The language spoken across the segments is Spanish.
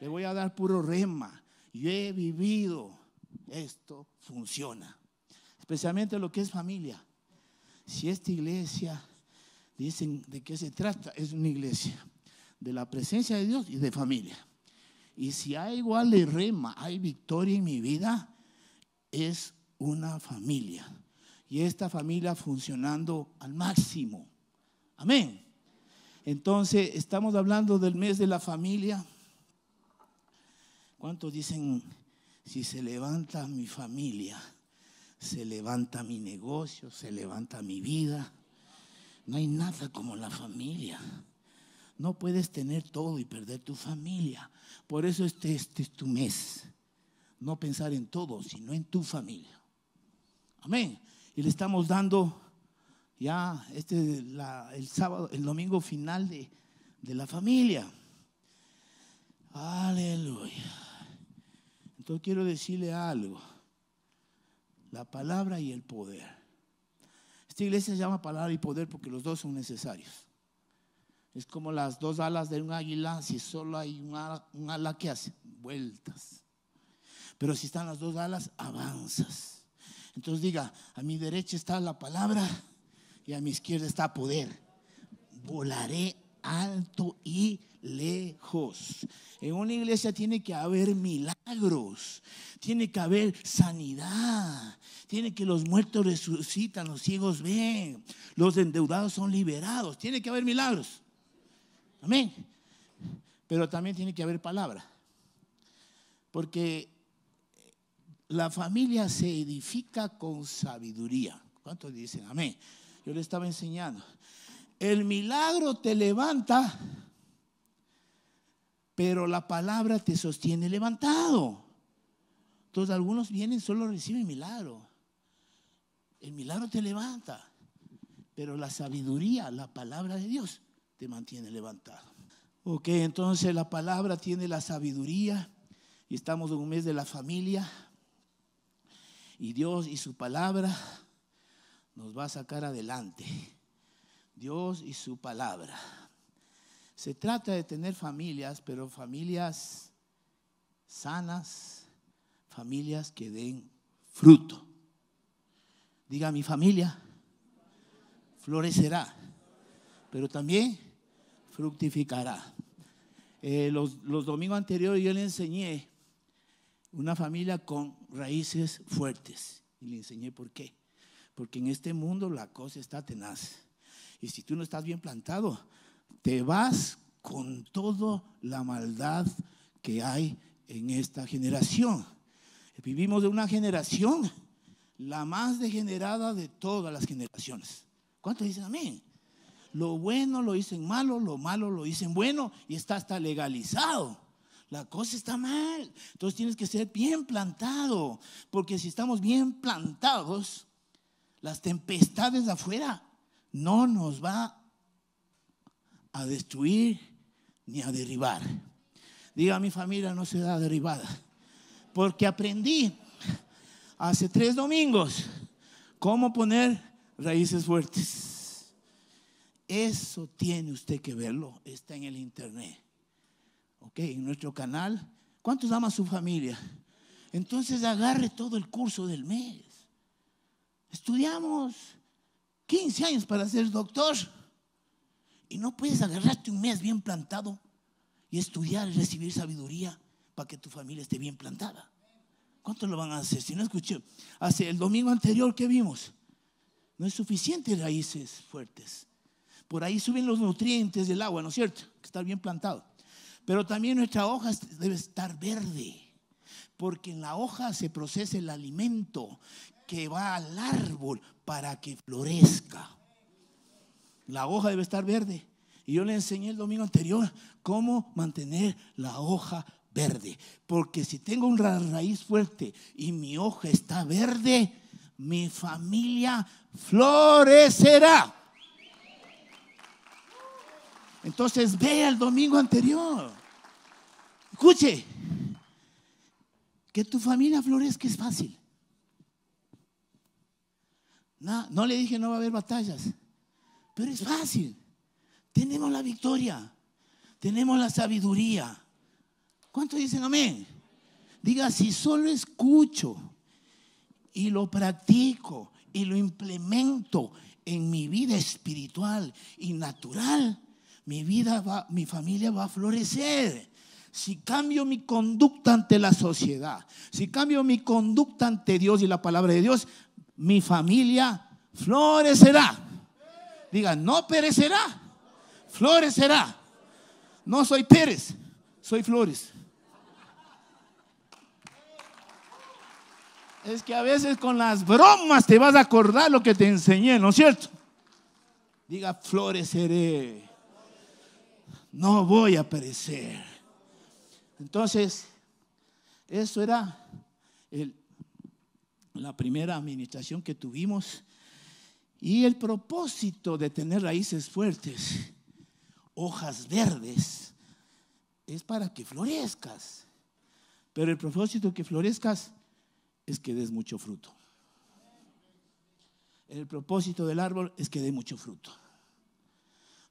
le voy a dar puro rema. Yo he vivido, esto funciona. Especialmente lo que es familia. Si esta iglesia, dicen de qué se trata, es una iglesia de la presencia de Dios y de familia. Y si hay igual de rema, hay victoria en mi vida, es una familia. Y esta familia funcionando al máximo. Amén. Entonces, estamos hablando del mes de la familia. ¿Cuántos dicen, si se levanta mi familia, se levanta mi negocio, se levanta mi vida? No hay nada como la familia. No puedes tener todo y perder tu familia. Por eso este, este es tu mes. No pensar en todo, sino en tu familia. Amén. Y le estamos dando ya este el sábado, el domingo final de, de la familia. Aleluya quiero decirle algo. La palabra y el poder. Esta iglesia se llama palabra y poder porque los dos son necesarios. Es como las dos alas de un águila, si solo hay un ala, un ala que hace vueltas. Pero si están las dos alas, avanzas. Entonces diga, a mi derecha está la palabra y a mi izquierda está poder. Volaré alto y lejos. En una iglesia tiene que haber milagros, tiene que haber sanidad, tiene que los muertos resucitan, los ciegos ven, los endeudados son liberados, tiene que haber milagros. Amén. Pero también tiene que haber palabra. Porque la familia se edifica con sabiduría. ¿Cuántos dicen amén? Yo le estaba enseñando. El milagro te levanta, pero la palabra te sostiene levantado. Entonces algunos vienen, solo reciben milagro. El milagro te levanta, pero la sabiduría, la palabra de Dios, te mantiene levantado. Ok, entonces la palabra tiene la sabiduría y estamos en un mes de la familia y Dios y su palabra nos va a sacar adelante. Dios y su palabra. Se trata de tener familias, pero familias sanas, familias que den fruto. Diga, mi familia florecerá, pero también fructificará. Eh, los, los domingos anteriores yo le enseñé una familia con raíces fuertes y le enseñé por qué. Porque en este mundo la cosa está tenaz. Y si tú no estás bien plantado, te vas con toda la maldad que hay en esta generación. Vivimos de una generación, la más degenerada de todas las generaciones. ¿Cuántos dicen mí? Lo bueno lo dicen malo, lo malo lo dicen bueno y está hasta legalizado. La cosa está mal. Entonces tienes que ser bien plantado, porque si estamos bien plantados, las tempestades de afuera no nos va a destruir ni a derribar. Diga, mi familia no se da derribada. Porque aprendí hace tres domingos cómo poner raíces fuertes. Eso tiene usted que verlo. Está en el internet. Ok, en nuestro canal. ¿Cuántos ama su familia? Entonces agarre todo el curso del mes. Estudiamos. 15 años para ser doctor y no puedes agarrarte un mes bien plantado y estudiar y recibir sabiduría para que tu familia esté bien plantada. cuánto lo van a hacer? Si no escuché, hace el domingo anterior que vimos, no es suficiente raíces fuertes. Por ahí suben los nutrientes del agua, ¿no es cierto? Que estar bien plantado. Pero también nuestra hoja debe estar verde, porque en la hoja se procesa el alimento que va al árbol para que florezca. La hoja debe estar verde. Y yo le enseñé el domingo anterior cómo mantener la hoja verde. Porque si tengo una raíz fuerte y mi hoja está verde, mi familia florecerá. Entonces ve el domingo anterior. Escuche, que tu familia florezca es fácil. No, le dije no va a haber batallas, pero es fácil. Tenemos la victoria, tenemos la sabiduría. ¿Cuántos dicen amén? Diga, si solo escucho y lo practico y lo implemento en mi vida espiritual y natural, mi vida va, mi familia va a florecer. Si cambio mi conducta ante la sociedad, si cambio mi conducta ante Dios y la palabra de Dios, mi familia florecerá. Diga, no perecerá, florecerá. No soy Pérez, soy Flores. Es que a veces con las bromas te vas a acordar lo que te enseñé, ¿no es cierto? Diga, floreceré. No voy a perecer. Entonces, eso era el la primera administración que tuvimos. Y el propósito de tener raíces fuertes, hojas verdes, es para que florezcas. Pero el propósito que florezcas es que des mucho fruto. El propósito del árbol es que dé mucho fruto.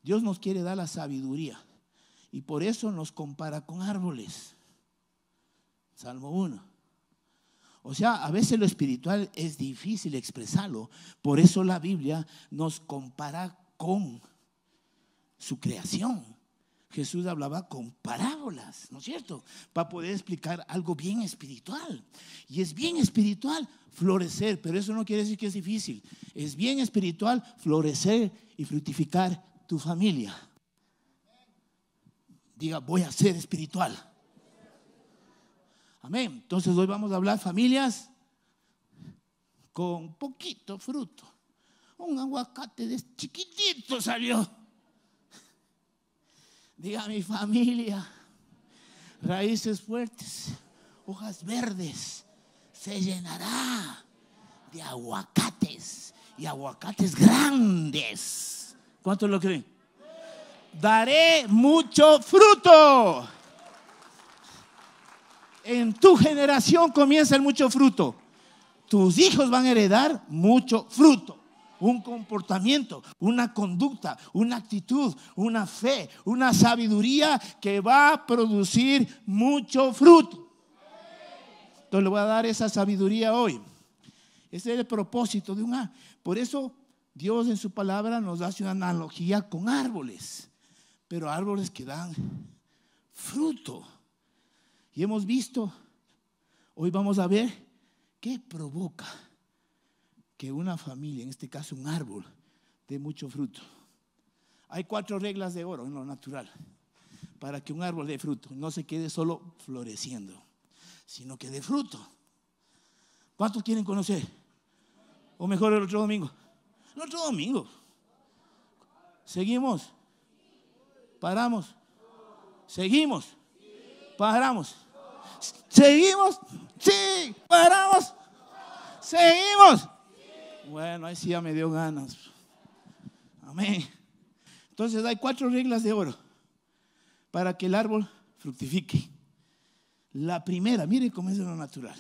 Dios nos quiere dar la sabiduría y por eso nos compara con árboles. Salmo 1. O sea, a veces lo espiritual es difícil expresarlo. Por eso la Biblia nos compara con su creación. Jesús hablaba con parábolas, ¿no es cierto? Para poder explicar algo bien espiritual. Y es bien espiritual florecer, pero eso no quiere decir que es difícil. Es bien espiritual florecer y fructificar tu familia. Diga, voy a ser espiritual. Amén. Entonces hoy vamos a hablar familias con poquito fruto. Un aguacate de chiquitito salió. Diga mi familia, raíces fuertes, hojas verdes, se llenará de aguacates y aguacates grandes. ¿Cuántos lo creen? Daré mucho fruto en tu generación comienza el mucho fruto. Tus hijos van a heredar mucho fruto. Un comportamiento, una conducta, una actitud, una fe, una sabiduría que va a producir mucho fruto. Entonces le voy a dar esa sabiduría hoy. Ese es el propósito de un A Por eso Dios en su palabra nos hace una analogía con árboles, pero árboles que dan fruto. Y hemos visto, hoy vamos a ver qué provoca que una familia, en este caso un árbol, dé mucho fruto. Hay cuatro reglas de oro en lo natural para que un árbol dé fruto. No se quede solo floreciendo, sino que dé fruto. ¿Cuántos quieren conocer? O mejor el otro domingo. El otro domingo. Seguimos. Paramos. Seguimos. Paramos. ¿Seguimos? Sí. ¿Paramos? ¿Seguimos? Bueno, ahí sí ya me dio ganas. Amén. Entonces hay cuatro reglas de oro para que el árbol fructifique. La primera, mire cómo es lo natural.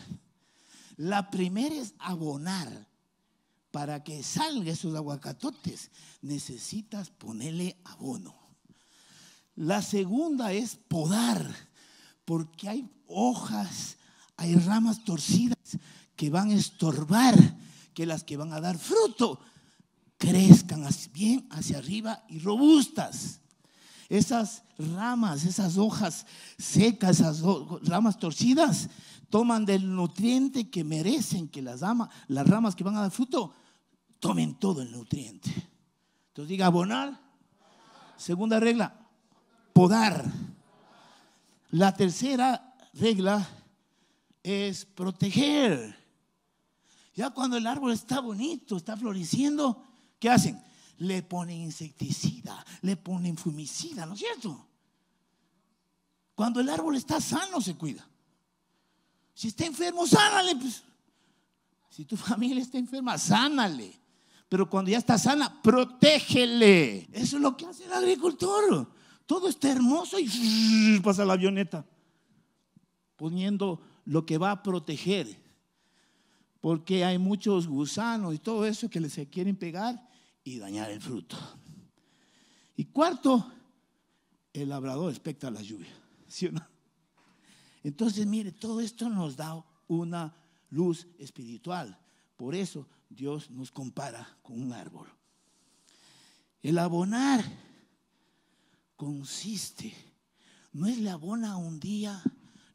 La primera es abonar. Para que salga esos aguacatotes necesitas ponerle abono. La segunda es podar porque hay hojas, hay ramas torcidas que van a estorbar que las que van a dar fruto crezcan bien hacia arriba y robustas. Esas ramas, esas hojas secas, esas ramas torcidas, toman del nutriente que merecen que las, las ramas que van a dar fruto tomen todo el nutriente. Entonces diga abonar. Segunda regla, podar. La tercera regla es proteger. Ya cuando el árbol está bonito, está floreciendo, ¿qué hacen? Le ponen insecticida, le ponen fumicida, ¿no es cierto? Cuando el árbol está sano, se cuida. Si está enfermo, sánale. Pues. Si tu familia está enferma, sánale. Pero cuando ya está sana, protégele. Eso es lo que hace el agricultor todo está hermoso y pasa la avioneta, poniendo lo que va a proteger, porque hay muchos gusanos y todo eso que les se quieren pegar y dañar el fruto. Y cuarto, el labrador expecta la lluvia, ¿sí Entonces, mire, todo esto nos da una luz espiritual. Por eso Dios nos compara con un árbol. El abonar consiste, no es la abona un día,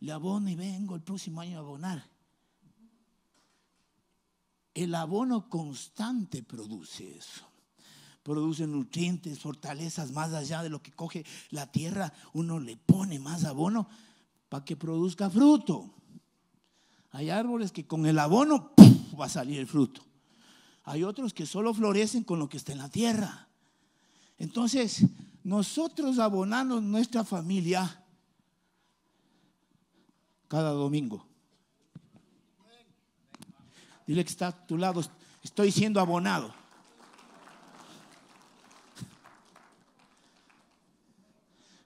le abono y vengo el próximo año a abonar. El abono constante produce eso. Produce nutrientes, fortalezas más allá de lo que coge la tierra. Uno le pone más abono para que produzca fruto. Hay árboles que con el abono va a salir el fruto. Hay otros que solo florecen con lo que está en la tierra. Entonces, nosotros abonamos nuestra familia cada domingo. Dile que está a tu lado, estoy siendo abonado.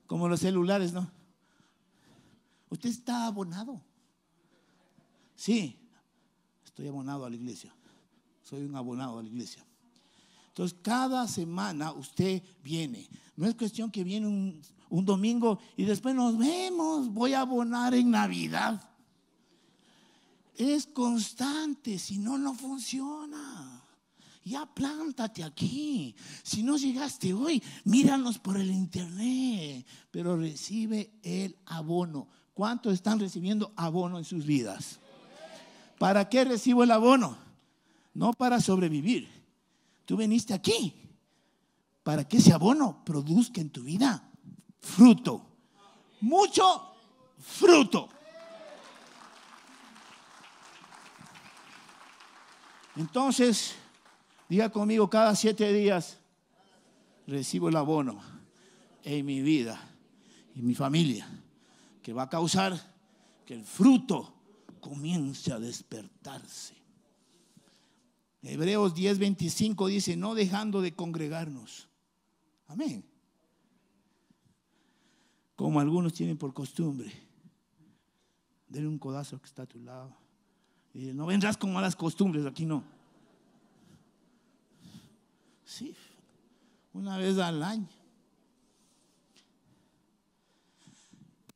Como los celulares, ¿no? Usted está abonado. Sí, estoy abonado a la iglesia. Soy un abonado a la iglesia. Entonces, cada semana usted viene. No es cuestión que viene un, domingo y después nos vemos, voy a abonar en Navidad. Es constante, si no, no funciona. Ya plántate aquí. Si no llegaste hoy, míranos por el internet, pero recibe el abono. ¿Cuántos están recibiendo abono en sus vidas? ¿Para qué recibo el abono? No para sobrevivir Tú viniste aquí para que ese abono produzca en tu vida fruto. Mucho fruto. Entonces, diga conmigo, cada siete días recibo el abono en mi vida y mi familia, que va a causar que el fruto comience a despertarse. Hebreos 10.25 25 dice, no dejando de congregarnos. Amén. Como algunos tienen por costumbre. Denle un codazo que está a tu lado. no vendrás con malas costumbres, aquí no. Sí, una vez al año.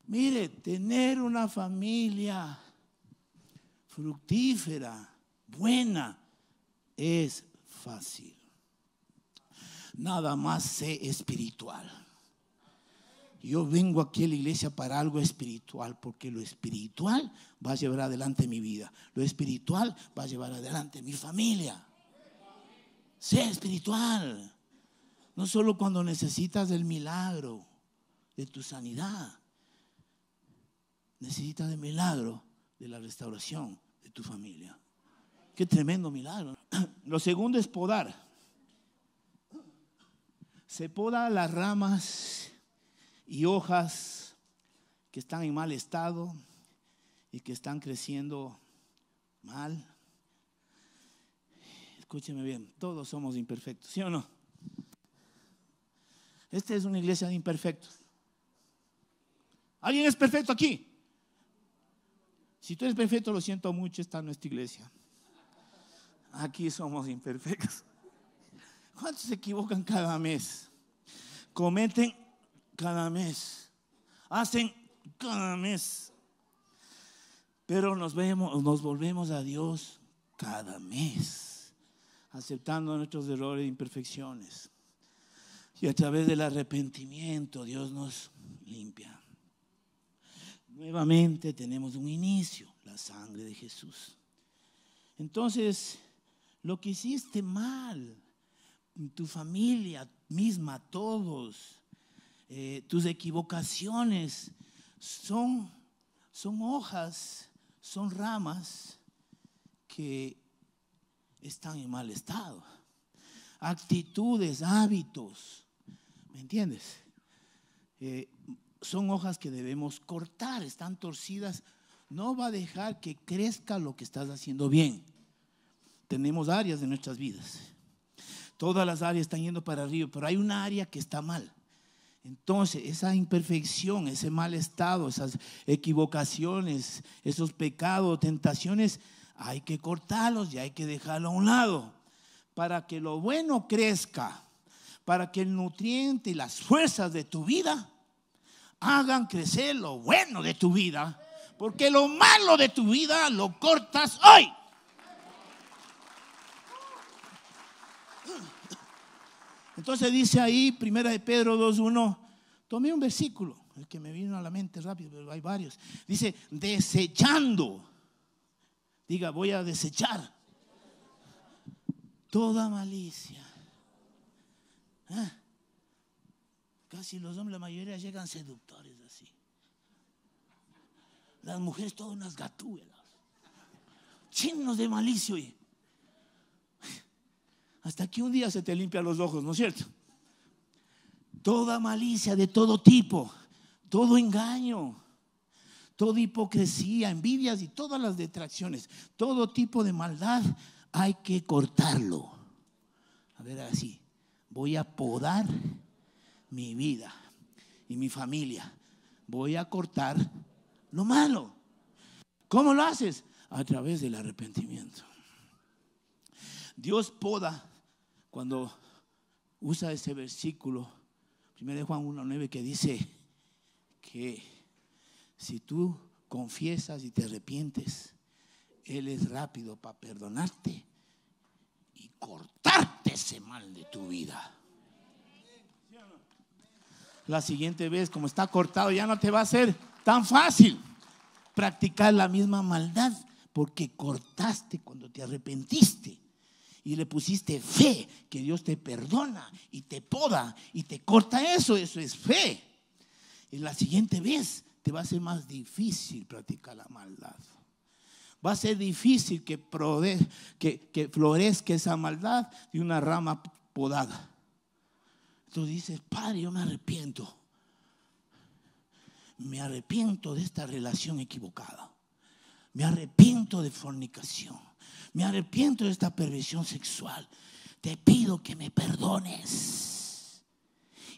Mire, tener una familia fructífera, buena, es fácil. Nada más sé espiritual. Yo vengo aquí a la iglesia para algo espiritual, porque lo espiritual va a llevar adelante mi vida. Lo espiritual va a llevar adelante mi familia. Sé espiritual. No solo cuando necesitas el milagro de tu sanidad. Necesitas el milagro de la restauración de tu familia. Qué tremendo milagro. Lo segundo es podar. Se poda las ramas y hojas que están en mal estado y que están creciendo mal. Escúcheme bien, todos somos imperfectos, ¿sí o no? Esta es una iglesia de imperfectos. ¿Alguien es perfecto aquí? Si tú eres perfecto, lo siento mucho, esta en es iglesia. Aquí somos imperfectos. ¿Cuántos se equivocan cada mes? Cometen cada mes. Hacen cada mes. Pero nos, vemos, nos volvemos a Dios cada mes, aceptando nuestros errores e imperfecciones. Y a través del arrepentimiento Dios nos limpia. Nuevamente tenemos un inicio, la sangre de Jesús. Entonces, lo que hiciste mal, tu familia misma, todos, eh, tus equivocaciones, son, son hojas, son ramas que están en mal estado. Actitudes, hábitos, ¿me entiendes? Eh, son hojas que debemos cortar, están torcidas. No va a dejar que crezca lo que estás haciendo bien tenemos áreas de nuestras vidas. Todas las áreas están yendo para arriba, pero hay una área que está mal. Entonces, esa imperfección, ese mal estado, esas equivocaciones, esos pecados, tentaciones, hay que cortarlos y hay que dejarlo a un lado para que lo bueno crezca, para que el nutriente y las fuerzas de tu vida hagan crecer lo bueno de tu vida, porque lo malo de tu vida lo cortas hoy. Entonces dice ahí, primera de Pedro 2.1, tomé un versículo, el que me vino a la mente rápido, pero hay varios. Dice, desechando, diga, voy a desechar toda malicia. ¿Eh? Casi los hombres, la mayoría llegan seductores así. Las mujeres todas unas gatúelas, chinos de malicia. Oye hasta que un día se te limpia los ojos, ¿no es cierto? Toda malicia de todo tipo, todo engaño, toda hipocresía, envidias y todas las detracciones, todo tipo de maldad, hay que cortarlo. A ver, así, voy a podar mi vida y mi familia. Voy a cortar lo malo. ¿Cómo lo haces? A través del arrepentimiento. Dios poda cuando usa ese versículo, 1 Juan 1.9, que dice que si tú confiesas y te arrepientes, Él es rápido para perdonarte y cortarte ese mal de tu vida. La siguiente vez, como está cortado, ya no te va a ser tan fácil practicar la misma maldad porque cortaste cuando te arrepentiste y le pusiste fe, que Dios te perdona y te poda y te corta eso, eso es fe. Y la siguiente vez te va a ser más difícil practicar la maldad. Va a ser difícil que, que, que florezca esa maldad de una rama podada. Tú dices, Padre, yo me arrepiento. Me arrepiento de esta relación equivocada. Me arrepiento de fornicación me arrepiento de esta perversión sexual, te pido que me perdones.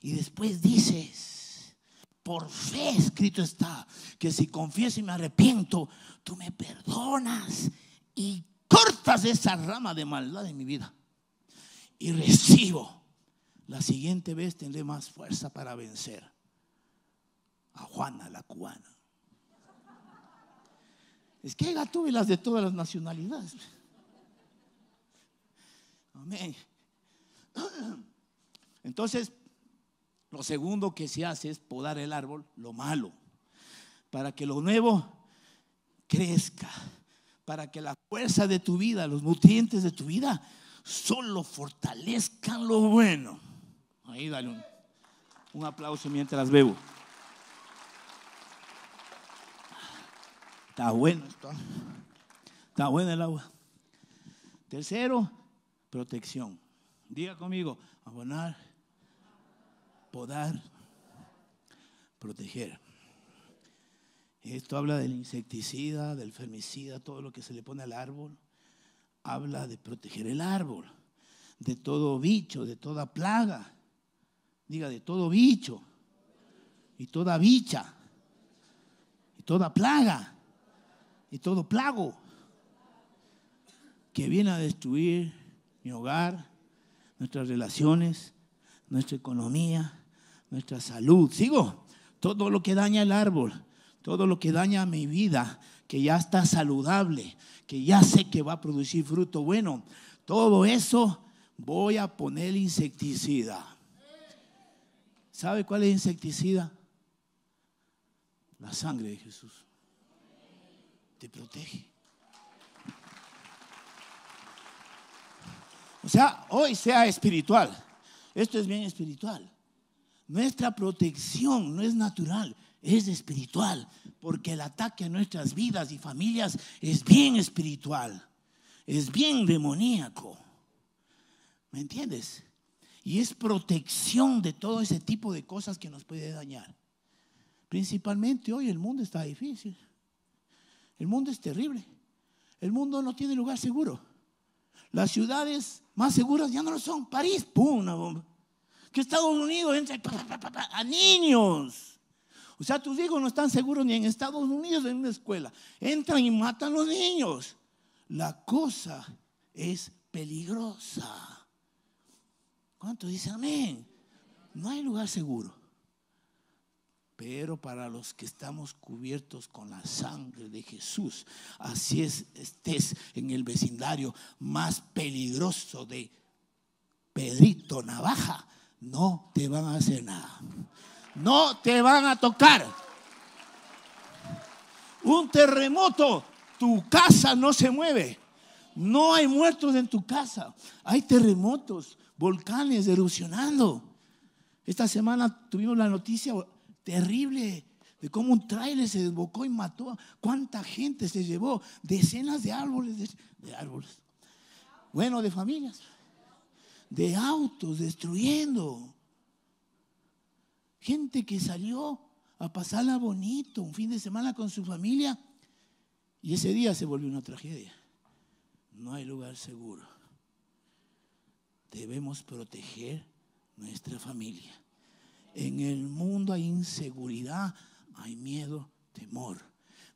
Y después dices, por fe escrito está, que si confieso y me arrepiento, tú me perdonas y cortas esa rama de maldad en mi vida. Y recibo. La siguiente vez tendré más fuerza para vencer a Juana la cubana. Es que tuve las de todas las nacionalidades. Amén. Entonces, lo segundo que se hace es podar el árbol, lo malo, para que lo nuevo crezca, para que la fuerza de tu vida, los nutrientes de tu vida, solo fortalezcan lo bueno. Ahí dale un, aplauso mientras las bebo. Está bueno esto. Está bueno el agua. Tercero, protección. Diga conmigo, abonar, podar, proteger. Esto habla del insecticida, del fermicida, todo lo que se le pone al árbol. Habla de proteger el árbol, de todo bicho, de toda plaga. Diga, de todo bicho y toda bicha y toda plaga y todo plago que viene a destruir mi hogar, nuestras relaciones, nuestra economía, nuestra salud. Sigo, todo lo que daña el árbol, todo lo que daña mi vida, que ya está saludable, que ya sé que va a producir fruto bueno, todo eso voy a poner insecticida. ¿Sabe cuál es insecticida? La sangre de Jesús. Te protege. O sea, hoy sea espiritual. Esto es bien espiritual. Nuestra protección no es natural, es espiritual, porque el ataque a nuestras vidas y familias es bien espiritual, es bien demoníaco. ¿Me entiendes? Y es protección de todo ese tipo de cosas que nos puede dañar. Principalmente hoy el mundo está difícil. El mundo es terrible. El mundo no tiene lugar seguro. Las ciudades más seguras ya no lo son. París, ¡pum! Una bomba. Que Estados Unidos entra a niños. O sea, tus hijos no están seguros ni en Estados Unidos en una escuela. Entran y matan a los niños. La cosa es peligrosa. ¿Cuántos dicen amén? No hay lugar seguro. Pero para los que estamos cubiertos con la sangre de Jesús, así es, estés en el vecindario más peligroso de Pedrito Navaja, no te van a hacer nada. No te van a tocar. Un terremoto, tu casa no se mueve. No hay muertos en tu casa. Hay terremotos, volcanes erosionando. Esta semana tuvimos la noticia terrible de cómo un tráiler se desbocó y mató. ¿Cuánta gente se llevó? Decenas de árboles, de árboles. Bueno, de familias. De autos, destruyendo. Gente que salió a pasarla bonito un fin de semana con su familia y ese día se volvió una tragedia. No hay lugar seguro. Debemos proteger nuestra familia. En el mundo hay inseguridad, hay miedo, temor.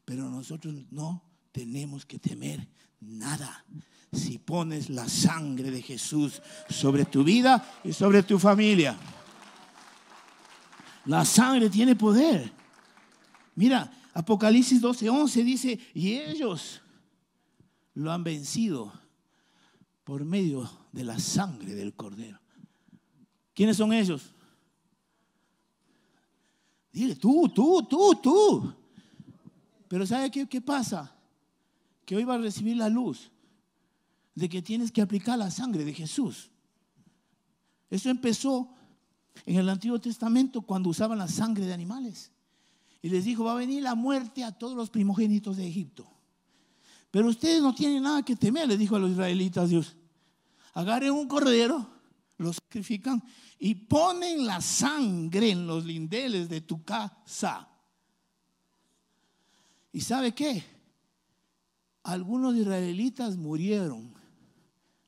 Pero nosotros no tenemos que temer nada. Si pones la sangre de Jesús sobre tu vida y sobre tu familia. La sangre tiene poder. Mira, Apocalipsis 12:11 dice, y ellos lo han vencido por medio de la sangre del cordero. ¿Quiénes son ellos? Dile, tú, tú, tú, tú. Pero ¿sabe qué, pasa? Que hoy va a recibir la luz de que tienes que aplicar la sangre de Jesús. Eso empezó en el Antiguo Testamento cuando usaban la sangre de animales. Y les dijo, va a venir la muerte a todos los primogénitos de Egipto. Pero ustedes no tienen nada que temer, les dijo a los israelitas Dios. Agarren un cordero los sacrifican y ponen la sangre en los lindeles de tu casa. ¿Y sabe qué? Algunos israelitas murieron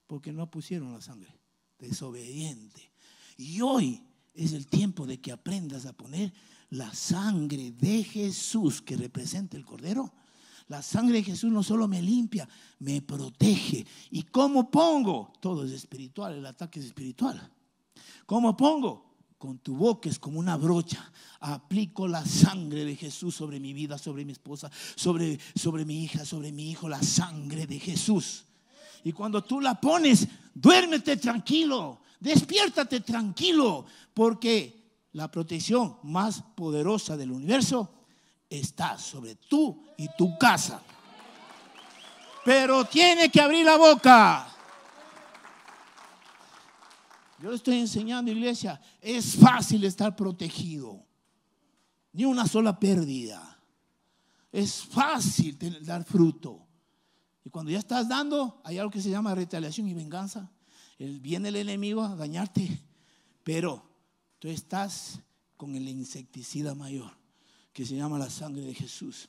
porque no pusieron la sangre, desobediente. Y hoy es el tiempo de que aprendas a poner la sangre de Jesús que representa el Cordero la sangre de Jesús no solo me limpia, me protege. ¿Y cómo pongo? Todo es espiritual, el ataque es espiritual. ¿Cómo pongo? con tu boca es como una brocha. Aplico la sangre de Jesús sobre mi vida, sobre mi esposa, sobre, sobre mi hija, sobre mi hijo, la sangre de Jesús. Y cuando tú la pones, duérmete tranquilo, despiértate tranquilo, porque la protección más poderosa del universo está sobre tú y tu casa. Pero tiene que abrir la boca. Yo le estoy enseñando, iglesia, es fácil estar protegido. Ni una sola pérdida. Es fácil dar fruto. Y cuando ya estás dando, hay algo que se llama retaliación y venganza. viene el enemigo a dañarte, pero tú estás con el insecticida mayor que se llama la sangre de Jesús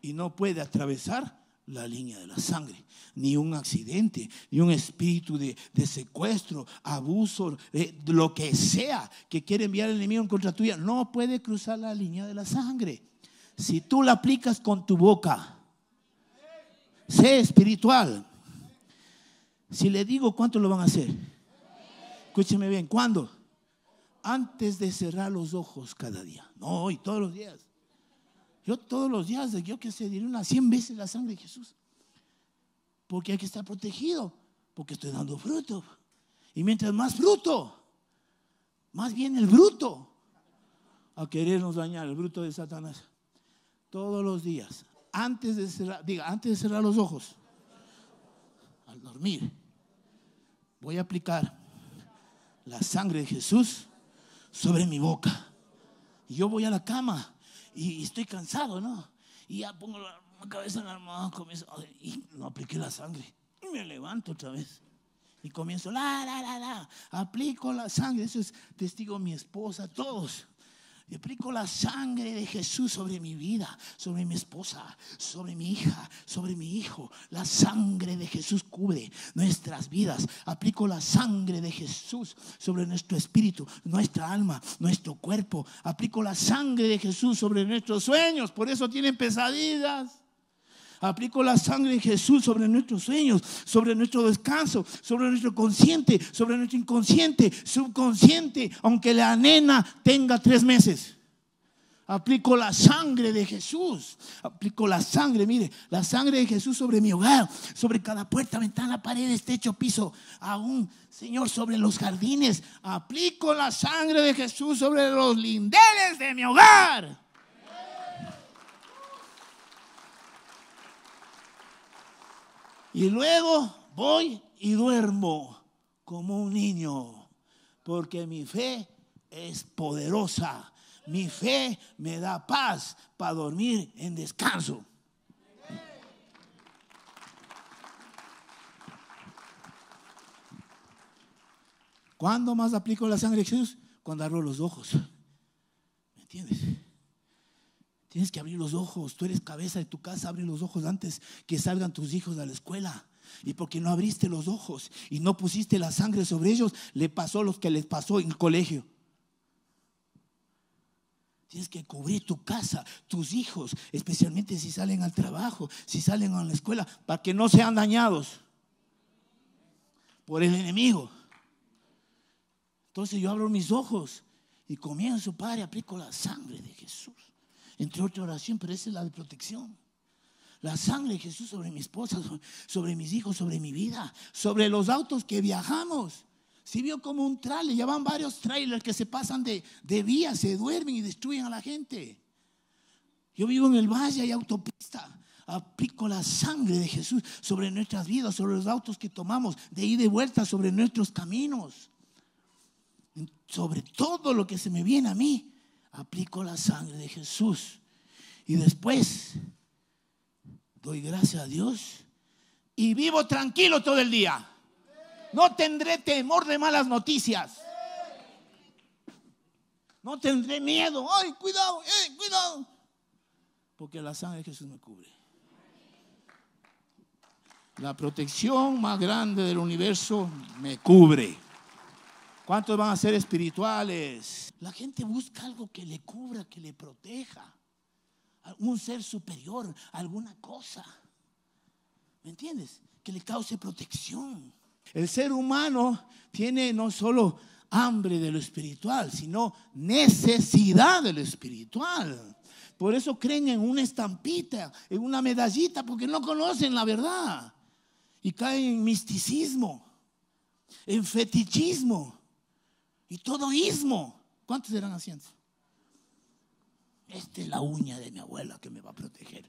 y no puede atravesar la línea de la sangre, ni un accidente, ni un espíritu de, secuestro, abuso, eh, lo que sea que quiere enviar el enemigo en contra tuya, no puede cruzar la línea de la sangre. Si tú la aplicas con tu boca, sé espiritual. Si le digo, ¿cuánto lo van a hacer? Escúcheme bien, ¿cuándo? Antes de cerrar los ojos cada día. No, y todos los días todos los días yo que se diré unas 100 veces la sangre de Jesús. Porque hay que estar protegido, porque estoy dando fruto. Y mientras más fruto, más bien el bruto a querernos dañar, el bruto de Satanás. Todos los días, antes de diga, antes de cerrar los ojos, al dormir, voy a aplicar la sangre de Jesús sobre mi boca. Y yo voy a la cama y estoy cansado, ¿no? Y ya pongo la cabeza en la almohada, comienzo, y no apliqué la sangre. Y me levanto otra vez. Y comienzo, la, la, la, la, aplico la sangre. Eso es testigo mi esposa, todos aplico la sangre de Jesús sobre mi vida, sobre mi esposa, sobre mi hija, sobre mi hijo. La sangre de Jesús cubre nuestras vidas. Aplico la sangre de Jesús sobre nuestro espíritu, nuestra alma, nuestro cuerpo. Aplico la sangre de Jesús sobre nuestros sueños. Por eso tienen pesadillas. Aplico la sangre de Jesús sobre nuestros sueños, sobre nuestro descanso, sobre nuestro consciente, sobre nuestro inconsciente, subconsciente, aunque la nena tenga tres meses. Aplico la sangre de Jesús. Aplico la sangre, mire, la sangre de Jesús sobre mi hogar, sobre cada puerta, ventana, pared techo, piso, aún, Señor, sobre los jardines. Aplico la sangre de Jesús sobre los lindeles de mi hogar. Y luego voy y duermo como un niño, porque mi fe es poderosa. Mi fe me da paz para dormir en descanso. ¿Cuándo más aplico la sangre de Jesús? Cuando abro los ojos. ¿Me entiendes? Tienes que abrir los ojos. Tú eres cabeza de tu casa. Abre los ojos antes que salgan tus hijos a la escuela. Y porque no abriste los ojos y no pusiste la sangre sobre ellos, le pasó lo que les pasó en el colegio. Tienes que cubrir tu casa, tus hijos, especialmente si salen al trabajo, si salen a la escuela, para que no sean dañados por el enemigo. Entonces yo abro mis ojos y comienzo, Padre, aplico la sangre de Jesús entre otra oración, pero esa es la de protección. La sangre de Jesús sobre mi esposa, sobre mis hijos, sobre mi vida, sobre los autos que viajamos. Si vio como un trailer, ya van varios trailers que se pasan de, de vía, se duermen y destruyen a la gente. Yo vivo en el valle, hay autopista. Aplico la sangre de Jesús sobre nuestras vidas, sobre los autos que tomamos, de ida y vuelta, sobre nuestros caminos, sobre todo lo que se me viene a mí aplico la sangre de Jesús. Y después doy gracias a Dios y vivo tranquilo todo el día. No tendré temor de malas noticias. No tendré miedo. ¡Ay, cuidado! Eh, cuidado! Porque la sangre de Jesús me cubre. La protección más grande del universo me cubre. ¿Cuántos van a ser espirituales? La gente busca algo que le cubra, que le proteja. Un ser superior, alguna cosa. ¿Me entiendes? Que le cause protección. El ser humano tiene no solo hambre de lo espiritual, sino necesidad de lo espiritual. Por eso creen en una estampita, en una medallita, porque no conocen la verdad. Y caen en misticismo, en fetichismo. Y todo ismo. ¿Cuántos eran haciendo? Esta es la uña de mi abuela que me va a proteger.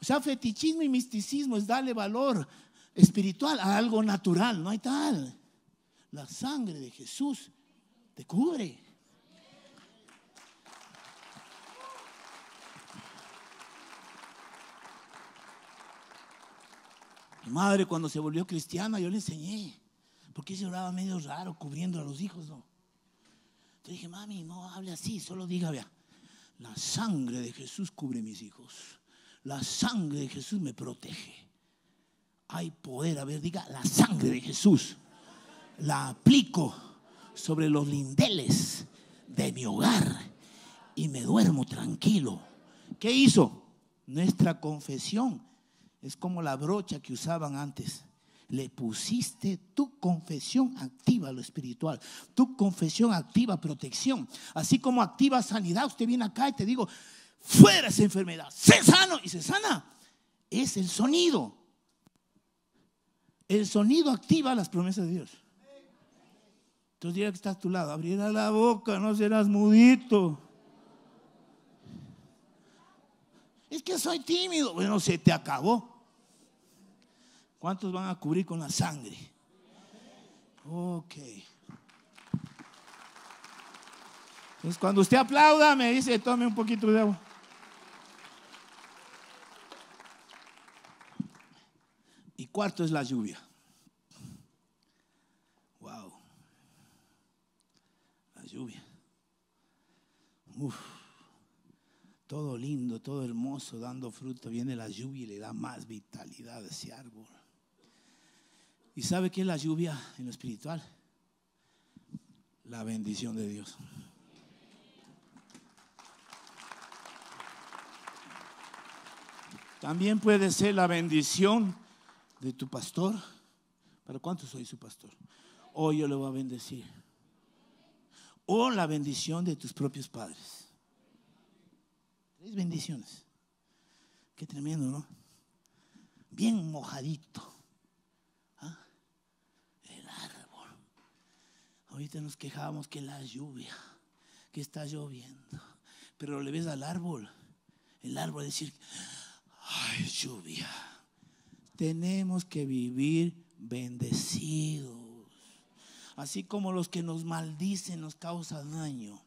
O sea, fetichismo y misticismo es darle valor espiritual a algo natural, no hay tal. La sangre de Jesús te cubre. Mi madre cuando se volvió cristiana, yo le enseñé. Porque se oraba medio raro, cubriendo a los hijos, ¿no? Entonces dije, mami, no hable así, solo diga, vea, la sangre de Jesús cubre mis hijos. La sangre de Jesús me protege. Hay poder, a ver, diga, la sangre de Jesús la aplico sobre los lindeles de mi hogar y me duermo tranquilo. ¿Qué hizo? Nuestra confesión es como la brocha que usaban antes le pusiste tu confesión activa a lo espiritual, tu confesión activa protección, así como activa sanidad. Usted viene acá y te digo, fuera esa enfermedad, sé sano y se sana. Es el sonido. El sonido activa las promesas de Dios. Entonces dirá que está a tu lado, abrirá la boca, no serás mudito. Es que soy tímido. Bueno, se te acabó. ¿Cuántos van a cubrir con la sangre? Ok. Entonces, cuando usted aplauda, me dice, tome un poquito de agua. Y cuarto es la lluvia. Wow. La lluvia. Uf. Todo lindo, todo hermoso, dando fruto. Viene la lluvia y le da más vitalidad a ese árbol. ¿Y sabe qué es la lluvia en lo espiritual? La bendición de Dios. También puede ser la bendición de tu pastor. ¿Para cuánto soy su pastor? Hoy yo le voy a bendecir. O la bendición de tus propios padres. Tres bendiciones. Qué tremendo, ¿no? Bien mojadito. Ahorita nos quejábamos que la lluvia, que está lloviendo. Pero le ves al árbol, el árbol decir, ay, lluvia. Tenemos que vivir bendecidos. Así como los que nos maldicen nos causan daño.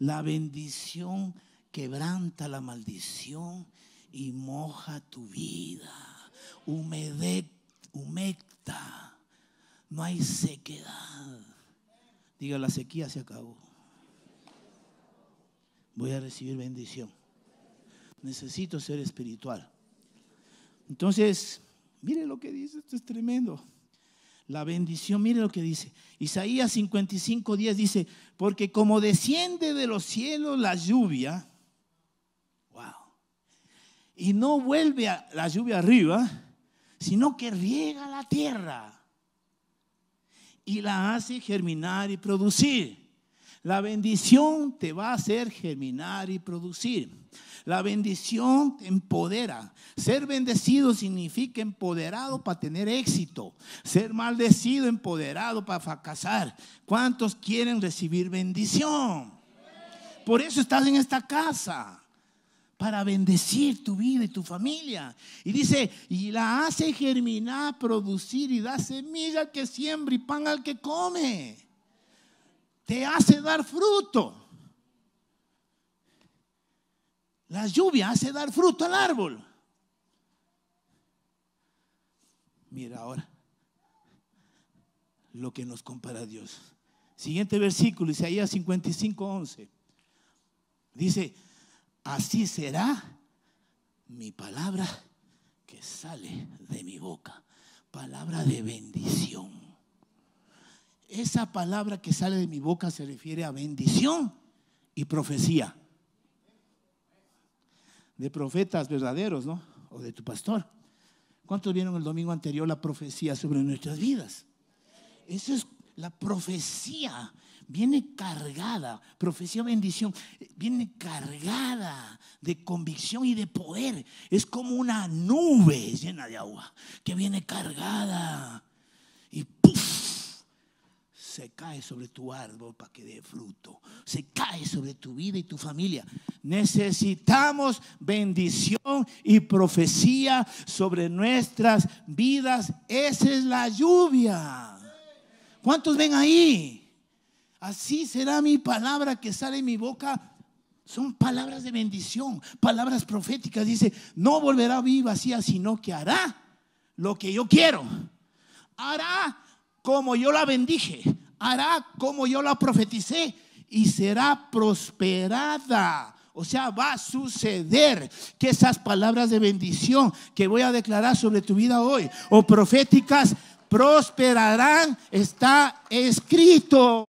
La bendición quebranta la maldición y moja tu vida. humede, humecta. No hay sequedad. Diga, la sequía se acabó. Voy a recibir bendición. Necesito ser espiritual. Entonces, mire lo que dice, esto es tremendo. La bendición, mire lo que dice. Isaías 55, 10 dice, porque como desciende de los cielos la lluvia, wow, y no vuelve la lluvia arriba, sino que riega la tierra y la hace germinar y producir. La bendición te va a hacer germinar y producir. La bendición te empodera. Ser bendecido significa empoderado para tener éxito. Ser maldecido, empoderado para fracasar. ¿Cuántos quieren recibir bendición? Por eso estás en esta casa para bendecir tu vida y tu familia. Y dice, y la hace germinar, producir y da semilla al que siembra y pan al que come. Te hace dar fruto. La lluvia hace dar fruto al árbol. Mira ahora lo que nos compara Dios. Siguiente versículo, Isaías 55, 11. Dice, así será mi palabra que sale de mi boca. Palabra de bendición. Esa palabra que sale de mi boca se refiere a bendición y profecía. De profetas verdaderos, ¿no? O de tu pastor. ¿Cuántos vieron el domingo anterior la profecía sobre nuestras vidas? Esa es la profecía viene cargada, profecía bendición, eh, viene cargada de convicción y de poder. Es como una nube llena de agua que viene cargada y se cae sobre tu árbol para que dé fruto. Se cae sobre tu vida y tu familia. Necesitamos bendición y profecía sobre nuestras vidas. Esa es la lluvia. ¿Cuántos ven ahí? Así será mi palabra que sale en mi boca. Son palabras de bendición, palabras proféticas. Dice, no volverá viva así, sino que hará lo que yo quiero. Hará como yo la bendije, hará como yo la profeticé y será prosperada. O sea, va a suceder que esas palabras de bendición que voy a declarar sobre tu vida hoy o proféticas prosperarán, está escrito.